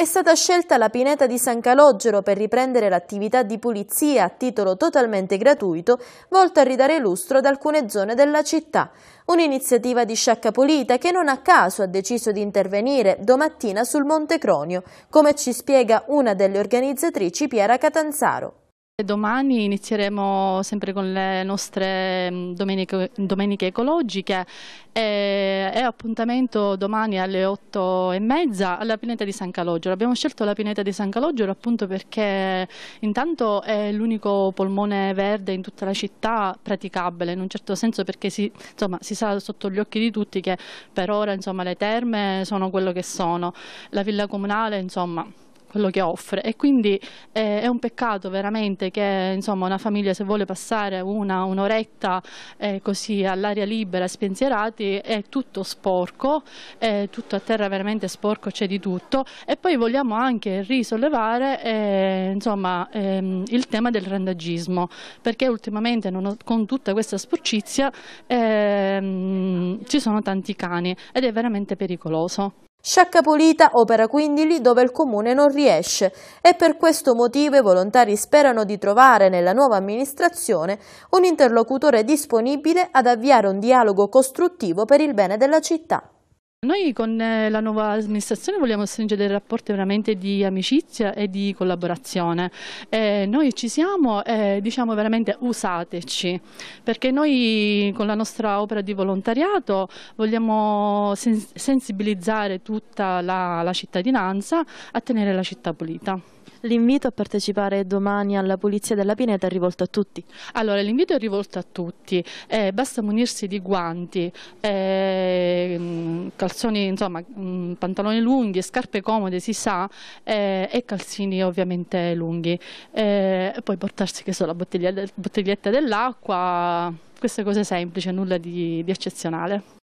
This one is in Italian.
È stata scelta la pineta di San Calogero per riprendere l'attività di pulizia a titolo totalmente gratuito volta a ridare lustro ad alcune zone della città. Un'iniziativa di sciacca pulita che non a caso ha deciso di intervenire domattina sul Monte Cronio, come ci spiega una delle organizzatrici Piera Catanzaro. Domani inizieremo sempre con le nostre mm, domeniche, domeniche ecologiche e, e, appuntamento domani alle 8 e mezza alla pineta di San Calogero. Abbiamo scelto la pineta di San Calogero appunto perché intanto è l'unico polmone verde in tutta la città praticabile in un certo senso perché si, insomma, si sa sotto gli occhi di tutti che per ora insomma, le terme sono quello che sono. La villa comunale insomma quello che offre e quindi eh, è un peccato veramente che insomma, una famiglia se vuole passare una un'oretta eh, così all'aria libera spensierati è tutto sporco, è tutto a terra veramente sporco, c'è di tutto e poi vogliamo anche risollevare eh, insomma, ehm, il tema del randagismo perché ultimamente ho, con tutta questa sporcizia ehm, ci sono tanti cani ed è veramente pericoloso. Sciacca Pulita opera quindi lì dove il comune non riesce e per questo motivo i volontari sperano di trovare nella nuova amministrazione un interlocutore disponibile ad avviare un dialogo costruttivo per il bene della città. Noi con eh, la nuova amministrazione vogliamo stringere dei rapporti veramente di amicizia e di collaborazione. Eh, noi ci siamo e eh, diciamo veramente usateci, perché noi con la nostra opera di volontariato vogliamo sen sensibilizzare tutta la, la cittadinanza a tenere la città pulita. L'invito a partecipare domani alla Pulizia della Pineta è rivolto a tutti? Allora, l'invito è rivolto a tutti. Eh, basta munirsi di guanti, eh, calzoni, insomma, mm, pantaloni lunghi, scarpe comode, si sa, eh, e calzini ovviamente lunghi. Eh, poi portarsi, che so, la bottiglietta dell'acqua, queste cose semplici, nulla di, di eccezionale.